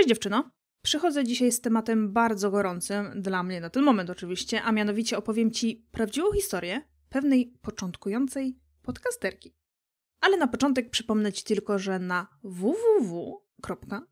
Cześć dziewczyno! Przychodzę dzisiaj z tematem bardzo gorącym, dla mnie na ten moment oczywiście, a mianowicie opowiem Ci prawdziwą historię pewnej początkującej podcasterki. Ale na początek przypomnę Ci tylko, że na www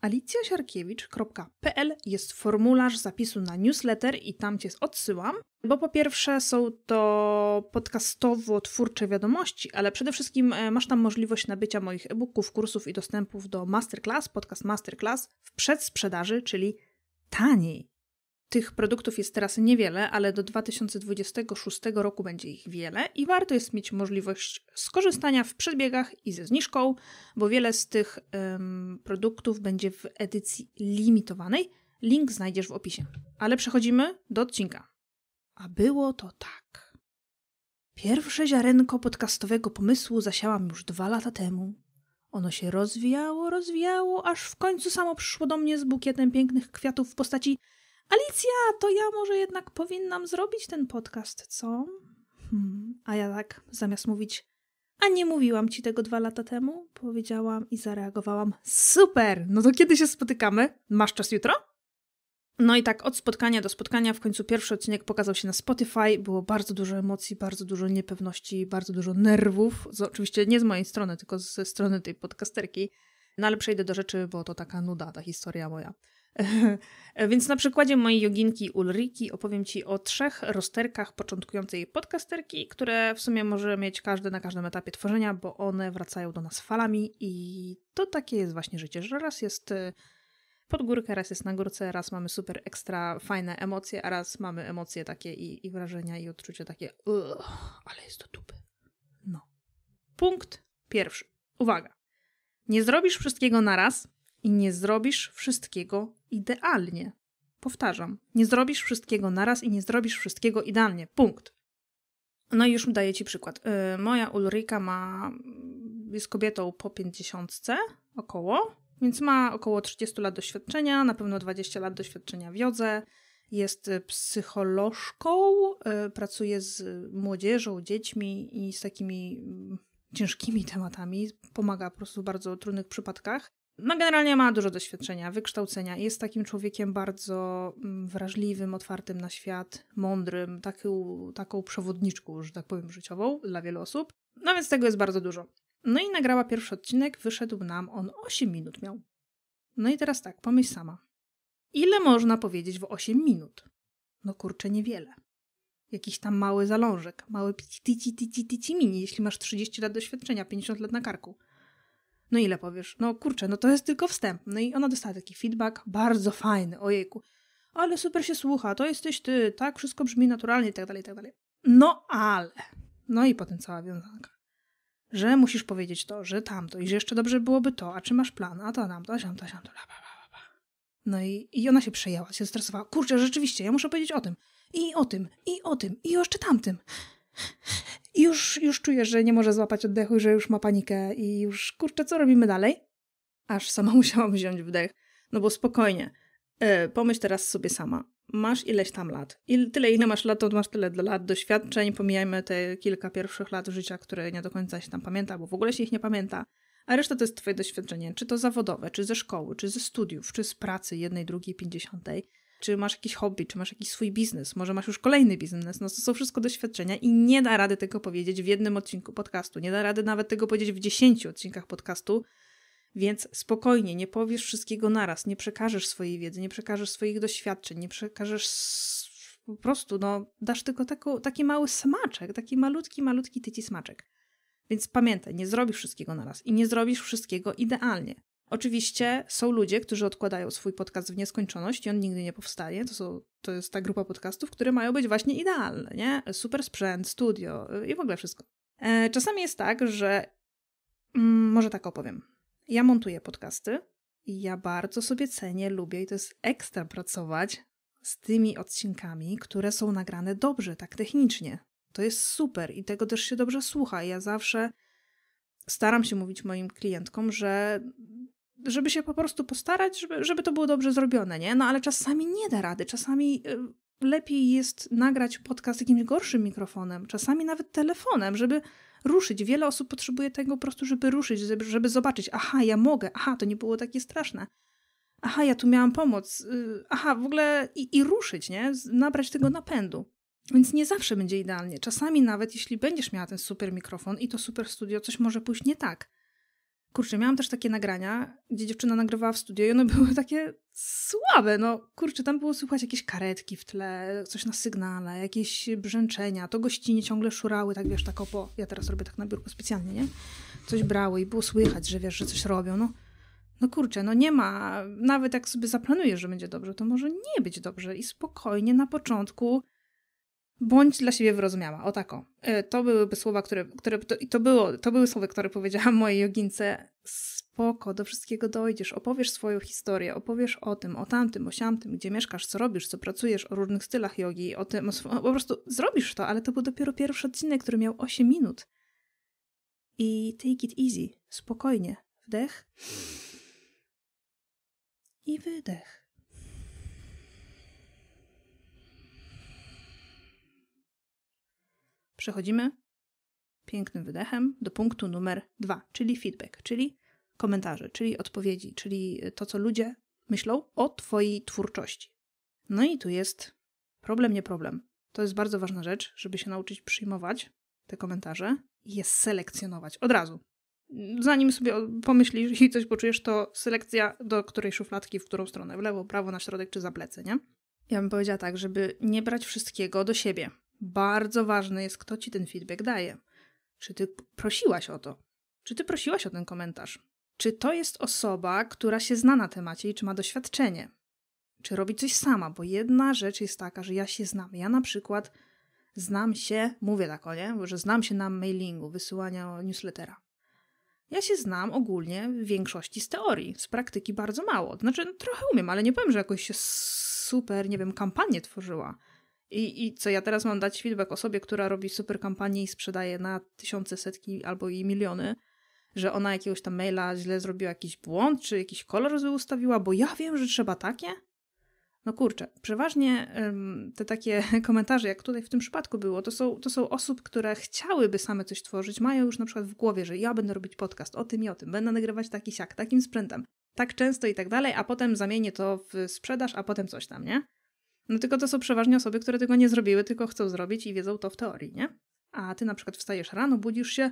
alicja.siarkiewicz.pl jest formularz zapisu na newsletter i tam cię odsyłam, bo po pierwsze są to podcastowo-twórcze wiadomości, ale przede wszystkim e, masz tam możliwość nabycia moich e-booków, kursów i dostępów do masterclass, podcast masterclass w przedsprzedaży, czyli taniej. Tych produktów jest teraz niewiele, ale do 2026 roku będzie ich wiele i warto jest mieć możliwość skorzystania w przedbiegach i ze zniżką, bo wiele z tych ym, produktów będzie w edycji limitowanej. Link znajdziesz w opisie. Ale przechodzimy do odcinka. A było to tak. Pierwsze ziarenko podcastowego pomysłu zasiałam już dwa lata temu. Ono się rozwijało, rozwijało, aż w końcu samo przyszło do mnie z bukietem pięknych kwiatów w postaci Alicja, to ja może jednak powinnam zrobić ten podcast, co? Hmm. A ja tak, zamiast mówić, a nie mówiłam ci tego dwa lata temu, powiedziałam i zareagowałam, super, no to kiedy się spotykamy? Masz czas jutro? No i tak od spotkania do spotkania w końcu pierwszy odcinek pokazał się na Spotify. Było bardzo dużo emocji, bardzo dużo niepewności, bardzo dużo nerwów. Z, oczywiście nie z mojej strony, tylko ze strony tej podcasterki. No ale przejdę do rzeczy, bo to taka nuda, ta historia moja. Więc na przykładzie mojej joginki Ulriki opowiem Ci o trzech rozterkach początkującej podcasterki, które w sumie może mieć każdy na każdym etapie tworzenia, bo one wracają do nas falami i to takie jest właśnie życie, że raz jest y, pod górkę, raz jest na górce, raz mamy super ekstra fajne emocje, a raz mamy emocje takie i, i wrażenia i odczucia takie ale jest to dupy. No. Punkt pierwszy. Uwaga. Nie zrobisz wszystkiego naraz i nie zrobisz wszystkiego idealnie. Powtarzam, nie zrobisz wszystkiego naraz i nie zrobisz wszystkiego idealnie. Punkt. No i już daję Ci przykład. Y, moja Ulrika ma, jest kobietą po 50 około, więc ma około 30 lat doświadczenia, na pewno 20 lat doświadczenia w jodze. Jest y, psycholożką, y, pracuje z młodzieżą, dziećmi i z takimi mm, ciężkimi tematami. Pomaga po prostu w bardzo trudnych przypadkach no generalnie ma dużo doświadczenia, wykształcenia. Jest takim człowiekiem bardzo mm, wrażliwym, otwartym na świat, mądrym, taką, taką przewodniczką, że tak powiem, życiową dla wielu osób. No więc tego jest bardzo dużo. No i nagrała pierwszy odcinek, wyszedł nam on 8 minut miał. No i teraz tak, pomyśl sama. Ile można powiedzieć w 8 minut? No kurczę, niewiele. Jakiś tam mały zalążek, mały pici, tici, tici, tici mini, jeśli masz 30 lat doświadczenia, 50 lat na karku no ile powiesz? No kurczę, no to jest tylko wstęp. No i ona dostała taki feedback, bardzo fajny, ojejku. Ale super się słucha, to jesteś ty, tak? Wszystko brzmi naturalnie i tak dalej, i tak dalej. No ale, no i potem cała wiązanka. Że musisz powiedzieć to, że tamto i że jeszcze dobrze byłoby to, a czy masz plan, a to tamto, a tamto, a tamto, la, ba, ba, ba. No i, i ona się przejęła, się stresowała. Kurczę, rzeczywiście, ja muszę powiedzieć o tym, i o tym, i o tym, i jeszcze tamtym. I już, już czuje, że nie może złapać oddechu, że już ma panikę i już, kurczę, co robimy dalej? Aż sama musiałam wziąć wdech. No bo spokojnie, yy, pomyśl teraz sobie sama. Masz ileś tam lat. tyle, ile masz lat, to masz tyle lat doświadczeń. Pomijajmy te kilka pierwszych lat życia, które nie do końca się tam pamięta, bo w ogóle się ich nie pamięta. A reszta to jest twoje doświadczenie, czy to zawodowe, czy ze szkoły, czy ze studiów, czy z pracy jednej, drugiej, pięćdziesiątej czy masz jakiś hobby, czy masz jakiś swój biznes, może masz już kolejny biznes. No to są wszystko doświadczenia i nie da rady tego powiedzieć w jednym odcinku podcastu. Nie da rady nawet tego powiedzieć w dziesięciu odcinkach podcastu. Więc spokojnie, nie powiesz wszystkiego naraz, nie przekażesz swojej wiedzy, nie przekażesz swoich doświadczeń, nie przekażesz po prostu, no, dasz tylko taką, taki mały smaczek, taki malutki, malutki tyci smaczek. Więc pamiętaj, nie zrobisz wszystkiego naraz i nie zrobisz wszystkiego idealnie. Oczywiście są ludzie, którzy odkładają swój podcast w nieskończoność i on nigdy nie powstaje. To, są, to jest ta grupa podcastów, które mają być właśnie idealne, nie? Super sprzęt, studio y, i w ogóle wszystko. E, czasami jest tak, że mm, może tak opowiem. Ja montuję podcasty i ja bardzo sobie cenię, lubię i to jest ekstra pracować z tymi odcinkami, które są nagrane dobrze, tak technicznie. To jest super i tego też się dobrze słucha. Ja zawsze staram się mówić moim klientkom, że żeby się po prostu postarać, żeby, żeby to było dobrze zrobione, nie? No ale czasami nie da rady, czasami y, lepiej jest nagrać podcast jakimś gorszym mikrofonem, czasami nawet telefonem, żeby ruszyć. Wiele osób potrzebuje tego po prostu, żeby ruszyć, żeby, żeby zobaczyć, aha, ja mogę, aha, to nie było takie straszne. Aha, ja tu miałam pomoc. Y, aha, w ogóle i, i ruszyć, nie? Nabrać tego napędu. Więc nie zawsze będzie idealnie. Czasami nawet jeśli będziesz miała ten super mikrofon i to super studio, coś może pójść nie tak kurczę, miałam też takie nagrania, gdzie dziewczyna nagrywała w studio i one były takie słabe, no kurczę, tam było słychać jakieś karetki w tle, coś na sygnale, jakieś brzęczenia, to gościnie ciągle szurały, tak wiesz, tak opo, ja teraz robię tak na biurku specjalnie, nie? Coś brały i było słychać, że wiesz, że coś robią, no. No kurczę, no nie ma, nawet jak sobie zaplanujesz, że będzie dobrze, to może nie być dobrze i spokojnie na początku bądź dla siebie wyrozumiała, o tako. E, to byłyby słowa, które, które to, to, było, to były słowa, które powiedziałam mojej jogince, spoko, do wszystkiego dojdziesz, opowiesz swoją historię, opowiesz o tym, o tamtym, o siamtym, gdzie mieszkasz, co robisz, co pracujesz, o różnych stylach jogi, o tym, o, po prostu zrobisz to, ale to był dopiero pierwszy odcinek, który miał 8 minut. I take it easy, spokojnie, wdech i wydech. przechodzimy pięknym wydechem do punktu numer dwa, czyli feedback, czyli komentarze, czyli odpowiedzi, czyli to, co ludzie myślą o Twojej twórczości. No i tu jest problem, nie problem. To jest bardzo ważna rzecz, żeby się nauczyć przyjmować te komentarze i je selekcjonować od razu. Zanim sobie pomyślisz i coś poczujesz, to selekcja do której szufladki, w którą stronę, w lewo, prawo, na środek czy za plecy, nie? Ja bym powiedziała tak, żeby nie brać wszystkiego do siebie. Bardzo ważne jest, kto ci ten feedback daje. Czy ty prosiłaś o to? Czy ty prosiłaś o ten komentarz? Czy to jest osoba, która się zna na temacie i czy ma doświadczenie? Czy robi coś sama? Bo jedna rzecz jest taka, że ja się znam. Ja na przykład znam się, mówię tak o nie, że znam się na mailingu, wysyłania newslettera. Ja się znam ogólnie w większości z teorii, z praktyki bardzo mało. Znaczy, no, trochę umiem, ale nie powiem, że jakoś się super, nie wiem, kampanię tworzyła. I, I co ja teraz mam dać feedback osobie, która robi super kampanię i sprzedaje na tysiące, setki albo i miliony, że ona jakiegoś tam maila źle zrobiła jakiś błąd, czy jakiś kolor zły ustawiła, bo ja wiem, że trzeba takie? No kurczę, przeważnie te takie komentarze, jak tutaj w tym przypadku było, to są, to są osób, które chciałyby same coś tworzyć, mają już na przykład w głowie, że ja będę robić podcast o tym i o tym, będę nagrywać taki siak, takim sprzętem, tak często i tak dalej, a potem zamienię to w sprzedaż, a potem coś tam, nie? No tylko to są przeważnie osoby, które tego nie zrobiły, tylko chcą zrobić i wiedzą to w teorii, nie? A ty na przykład wstajesz rano, budzisz się,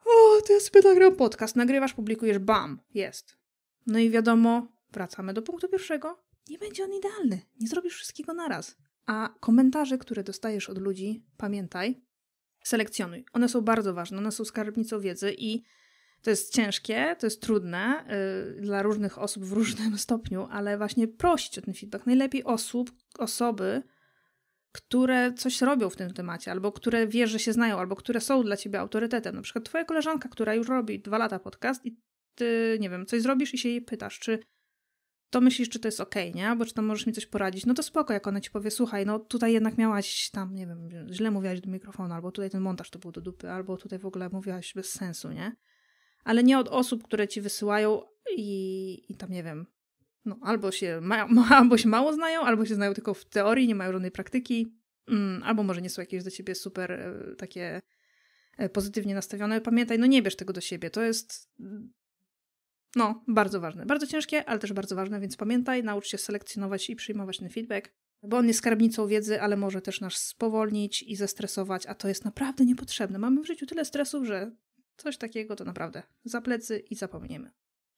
o, to ja sobie podcast, nagrywasz, publikujesz, bam, jest. No i wiadomo, wracamy do punktu pierwszego, nie będzie on idealny, nie zrobisz wszystkiego naraz. A komentarze, które dostajesz od ludzi, pamiętaj, selekcjonuj. One są bardzo ważne, one są skarbnicą wiedzy i to jest ciężkie, to jest trudne y, dla różnych osób w różnym stopniu, ale właśnie prosić o ten feedback. Najlepiej osób, osoby, które coś robią w tym temacie, albo które wiesz, że się znają, albo które są dla ciebie autorytetem. Na przykład twoja koleżanka, która już robi dwa lata podcast i ty, nie wiem, coś zrobisz i się jej pytasz, czy to myślisz, czy to jest okej, okay, nie? Albo czy tam możesz mi coś poradzić. No to spoko, jak ona ci powie, słuchaj, no tutaj jednak miałaś tam, nie wiem, źle mówiłaś do mikrofonu, albo tutaj ten montaż to był do dupy, albo tutaj w ogóle mówiłaś bez sensu, nie? ale nie od osób, które ci wysyłają i, i tam nie wiem. No, albo, się ma, albo się mało znają, albo się znają tylko w teorii, nie mają żadnej praktyki, mm, albo może nie są jakieś do ciebie super e, takie e, pozytywnie nastawione. Pamiętaj, no nie bierz tego do siebie. To jest mm, no, bardzo ważne. Bardzo ciężkie, ale też bardzo ważne, więc pamiętaj, naucz się selekcjonować i przyjmować ten feedback, bo on jest skarbnicą wiedzy, ale może też nas spowolnić i zestresować, a to jest naprawdę niepotrzebne. Mamy w życiu tyle stresów, że Coś takiego to naprawdę za plecy i zapomniemy.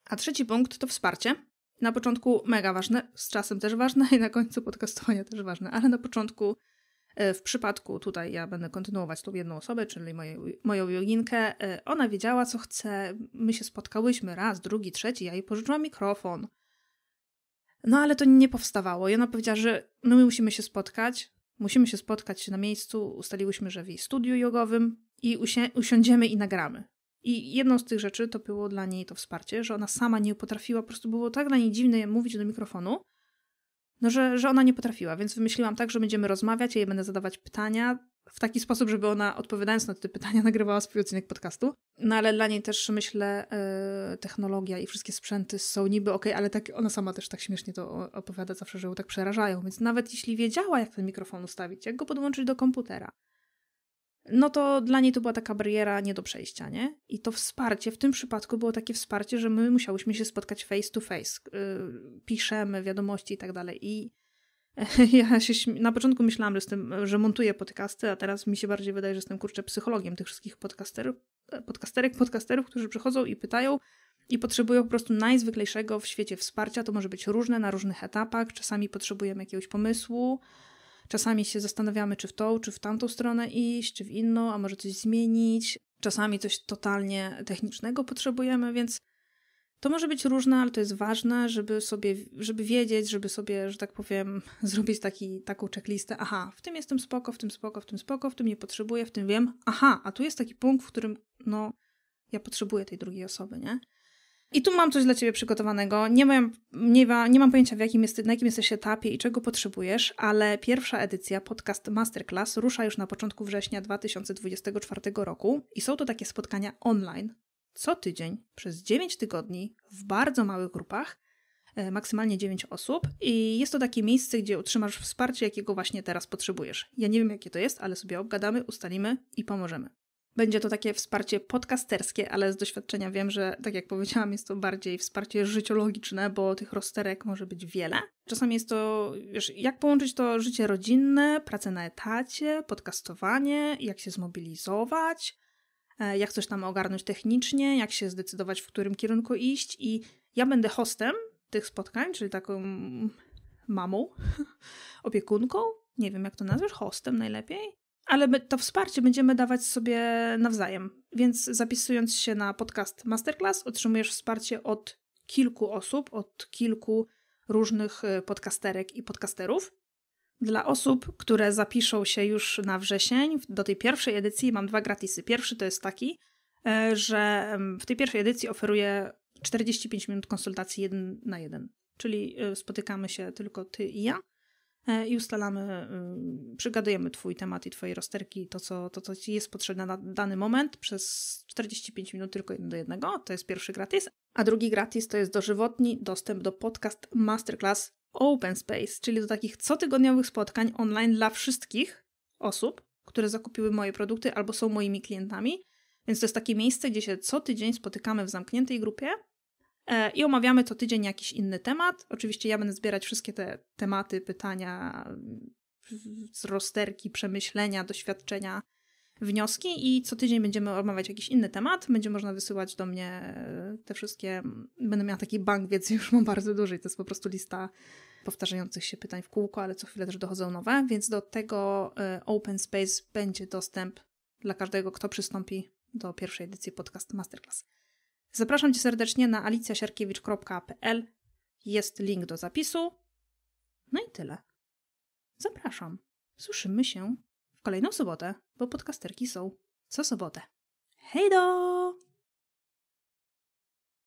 A trzeci punkt to wsparcie. Na początku mega ważne, z czasem też ważne i na końcu podcastowania też ważne, ale na początku e, w przypadku tutaj ja będę kontynuować tą jedną osobę, czyli moją, moją joginkę. E, ona wiedziała, co chce. My się spotkałyśmy raz, drugi, trzeci. Ja jej pożyczyłam mikrofon. No ale to nie powstawało. I ona powiedziała, że no my musimy się spotkać. Musimy się spotkać na miejscu. Ustaliłyśmy, że w jej studiu jogowym i usi- usiądziemy i nagramy. I jedną z tych rzeczy to było dla niej to wsparcie, że ona sama nie potrafiła, po prostu było tak dla niej dziwne mówić do mikrofonu, no że, że ona nie potrafiła, więc wymyśliłam tak, że będziemy rozmawiać, ja jej będę zadawać pytania w taki sposób, żeby ona odpowiadając na te pytania nagrywała swój odcinek podcastu. No ale dla niej też myślę yy, technologia i wszystkie sprzęty są niby okej, okay, ale tak ona sama też tak śmiesznie to opowiada zawsze, że ją tak przerażają, więc nawet jeśli wiedziała jak ten mikrofon ustawić, jak go podłączyć do komputera, no to dla niej to była taka bariera nie do przejścia, nie? I to wsparcie w tym przypadku było takie wsparcie, że my musiałyśmy się spotkać face to face. Yy, piszemy wiadomości i tak dalej. I ja się na początku myślałam, że, jestem, że montuję podcasty, a teraz mi się bardziej wydaje, że jestem kurczę psychologiem tych wszystkich podcasterów, e, podcasterek, podcasterów, którzy przychodzą i pytają i potrzebują po prostu najzwyklejszego w świecie wsparcia. To może być różne na różnych etapach. Czasami potrzebujemy jakiegoś pomysłu, Czasami się zastanawiamy, czy w tą, czy w tamtą stronę iść, czy w inną, a może coś zmienić. Czasami coś totalnie technicznego potrzebujemy, więc to może być różne, ale to jest ważne, żeby sobie, żeby wiedzieć, żeby sobie, że tak powiem, zrobić taki, taką checklistę. Aha, w tym jestem spoko, w tym spoko, w tym spoko, w tym nie potrzebuję, w tym wiem. Aha, a tu jest taki punkt, w którym no, ja potrzebuję tej drugiej osoby, nie? I tu mam coś dla ciebie przygotowanego. Nie mam, nie, ma, nie mam pojęcia, w jakim jest, na jakim jesteś etapie i czego potrzebujesz, ale pierwsza edycja podcast Masterclass rusza już na początku września 2024 roku i są to takie spotkania online co tydzień przez 9 tygodni w bardzo małych grupach, e, maksymalnie 9 osób, i jest to takie miejsce, gdzie utrzymasz wsparcie, jakiego właśnie teraz potrzebujesz. Ja nie wiem, jakie to jest, ale sobie obgadamy, ustalimy i pomożemy. Będzie to takie wsparcie podcasterskie, ale z doświadczenia wiem, że tak jak powiedziałam, jest to bardziej wsparcie życiologiczne, bo tych rozterek może być wiele. Czasami jest to, wiesz, jak połączyć to życie rodzinne, pracę na etacie, podcastowanie, jak się zmobilizować, e, jak coś tam ogarnąć technicznie, jak się zdecydować, w którym kierunku iść. I ja będę hostem tych spotkań, czyli taką mamą, opiekunką, nie wiem jak to nazwiesz, hostem najlepiej ale my to wsparcie będziemy dawać sobie nawzajem. Więc zapisując się na podcast Masterclass, otrzymujesz wsparcie od kilku osób, od kilku różnych y, podcasterek i podcasterów. Dla osób, które zapiszą się już na wrzesień, do tej pierwszej edycji mam dwa gratisy. Pierwszy to jest taki, y, że w tej pierwszej edycji oferuję 45 minut konsultacji jeden na jeden. Czyli y, spotykamy się tylko ty i ja E, i ustalamy, y, przygadujemy Twój temat i Twoje rozterki, to co, to, co Ci jest potrzebne na dany moment przez 45 minut tylko do jednego, to jest pierwszy gratis, a drugi gratis to jest dożywotni dostęp do podcast Masterclass Open Space, czyli do takich cotygodniowych spotkań online dla wszystkich osób, które zakupiły moje produkty albo są moimi klientami, więc to jest takie miejsce, gdzie się co tydzień spotykamy w zamkniętej grupie E, i omawiamy co tydzień jakiś inny temat. Oczywiście ja będę zbierać wszystkie te tematy, pytania z rozterki, przemyślenia, doświadczenia, wnioski i co tydzień będziemy omawiać jakiś inny temat. Będzie można wysyłać do mnie e, te wszystkie. Mm, będę miała taki bank, więc już mam bardzo duży. To jest po prostu lista powtarzających się pytań w kółko, ale co chwilę też dochodzą nowe, więc do tego e, Open Space będzie dostęp dla każdego, kto przystąpi do pierwszej edycji podcast Masterclass. Zapraszam Cię serdecznie na alicjasiarkiewicz.pl. Jest link do zapisu. No i tyle. Zapraszam. Słyszymy się w kolejną sobotę, bo podcasterki są co sobotę. Hej do!